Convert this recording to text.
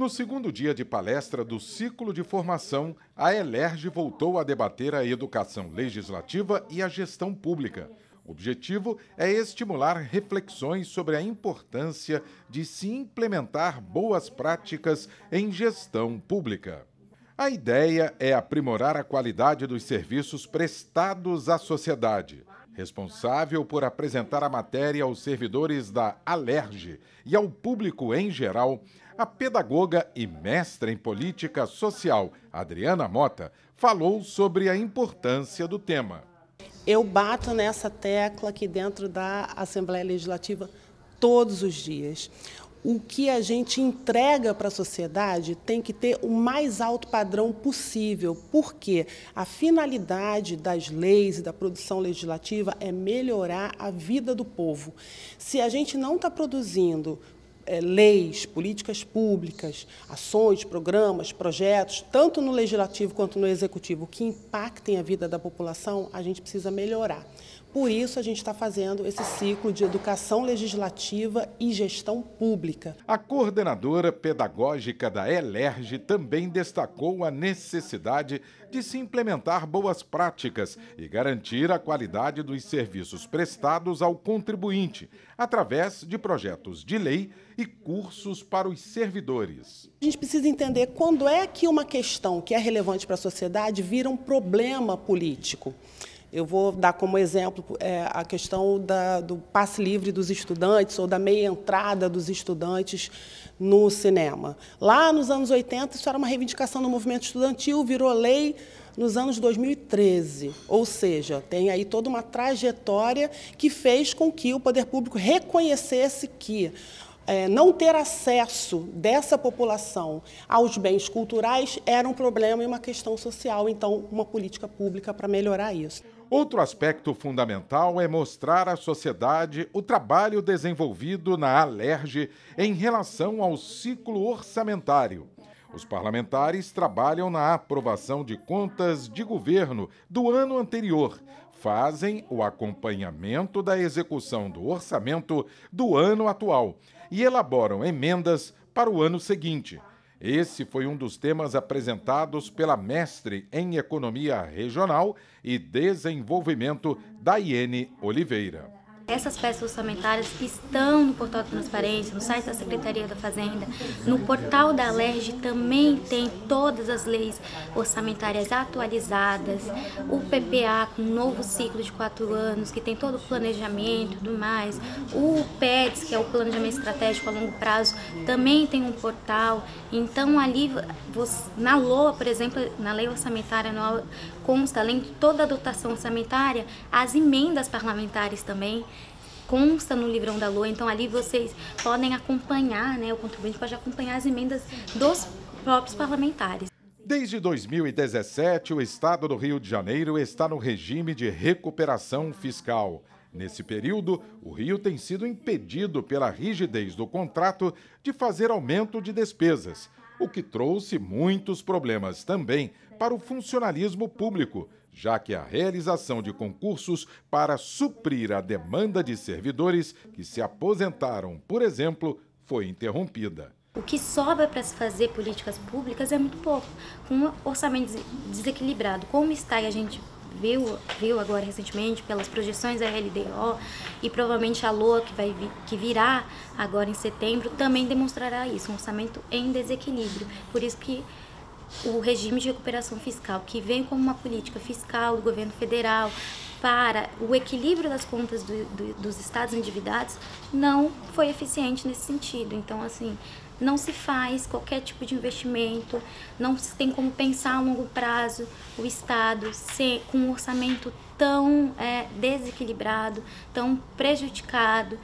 No segundo dia de palestra do ciclo de formação, a ELERJ voltou a debater a educação legislativa e a gestão pública. O objetivo é estimular reflexões sobre a importância de se implementar boas práticas em gestão pública. A ideia é aprimorar a qualidade dos serviços prestados à sociedade responsável por apresentar a matéria aos servidores da Alerge e ao público em geral, a pedagoga e mestra em política social, Adriana Mota, falou sobre a importância do tema. Eu bato nessa tecla aqui dentro da Assembleia Legislativa todos os dias o que a gente entrega para a sociedade tem que ter o mais alto padrão possível, porque a finalidade das leis e da produção legislativa é melhorar a vida do povo. Se a gente não está produzindo é, leis, políticas públicas, ações, programas, projetos, tanto no legislativo quanto no executivo, que impactem a vida da população, a gente precisa melhorar. Por isso, a gente está fazendo esse ciclo de educação legislativa e gestão pública. A coordenadora pedagógica da ELERJ também destacou a necessidade de se implementar boas práticas e garantir a qualidade dos serviços prestados ao contribuinte, através de projetos de lei e cursos para os servidores. A gente precisa entender quando é que uma questão que é relevante para a sociedade vira um problema político. Eu vou dar como exemplo é, a questão da, do passe livre dos estudantes ou da meia entrada dos estudantes no cinema. Lá nos anos 80, isso era uma reivindicação do movimento estudantil, virou lei nos anos 2013. Ou seja, tem aí toda uma trajetória que fez com que o poder público reconhecesse que é, não ter acesso dessa população aos bens culturais era um problema e uma questão social, então, uma política pública para melhorar isso. Outro aspecto fundamental é mostrar à sociedade o trabalho desenvolvido na Alerge em relação ao ciclo orçamentário. Os parlamentares trabalham na aprovação de contas de governo do ano anterior, fazem o acompanhamento da execução do orçamento do ano atual e elaboram emendas para o ano seguinte. Esse foi um dos temas apresentados pela mestre em Economia Regional e Desenvolvimento, Daiane Oliveira. Essas peças orçamentárias estão no portal da transparência, no site da Secretaria da Fazenda, no portal da Alerj também tem todas as leis orçamentárias atualizadas, o PPA com um novo ciclo de quatro anos, que tem todo o planejamento e tudo mais, o PEDS, que é o planejamento estratégico a longo prazo, também tem um portal. Então ali na LOA, por exemplo, na lei orçamentária anual, consta, além de toda a dotação orçamentária, as emendas parlamentares também consta no Livrão da Lua, então ali vocês podem acompanhar, né, o contribuinte pode acompanhar as emendas dos próprios parlamentares. Desde 2017, o Estado do Rio de Janeiro está no regime de recuperação fiscal. Nesse período, o Rio tem sido impedido pela rigidez do contrato de fazer aumento de despesas, o que trouxe muitos problemas também para o funcionalismo público, já que a realização de concursos para suprir a demanda de servidores que se aposentaram, por exemplo, foi interrompida. O que sobra para se fazer políticas públicas é muito pouco. Com um orçamento desequilibrado, como está e a gente viu, viu agora recentemente pelas projeções da LDO e provavelmente a LOA que, vai, que virá agora em setembro também demonstrará isso, um orçamento em desequilíbrio. Por isso que o regime de recuperação fiscal, que vem como uma política fiscal do governo federal para o equilíbrio das contas do, do, dos estados endividados, não foi eficiente nesse sentido. Então, assim, não se faz qualquer tipo de investimento, não se tem como pensar a longo prazo o Estado ser, com um orçamento tão é, desequilibrado, tão prejudicado.